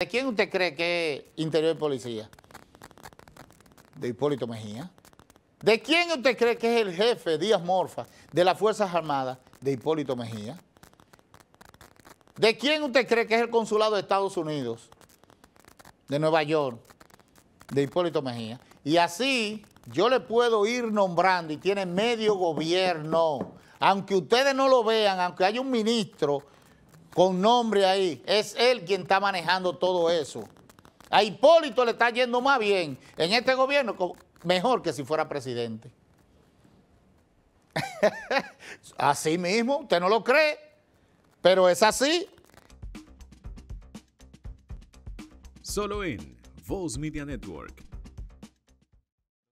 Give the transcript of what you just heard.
¿De quién usted cree que es interior de policía? De Hipólito Mejía. ¿De quién usted cree que es el jefe Díaz Morfa de las Fuerzas Armadas? De Hipólito Mejía. ¿De quién usted cree que es el consulado de Estados Unidos? De Nueva York. De Hipólito Mejía. Y así yo le puedo ir nombrando y tiene medio gobierno. Aunque ustedes no lo vean, aunque haya un ministro con nombre ahí. Es él quien está manejando todo eso. A Hipólito le está yendo más bien en este gobierno, mejor que si fuera presidente. así mismo, usted no lo cree, pero es así. Solo en Voz Media Network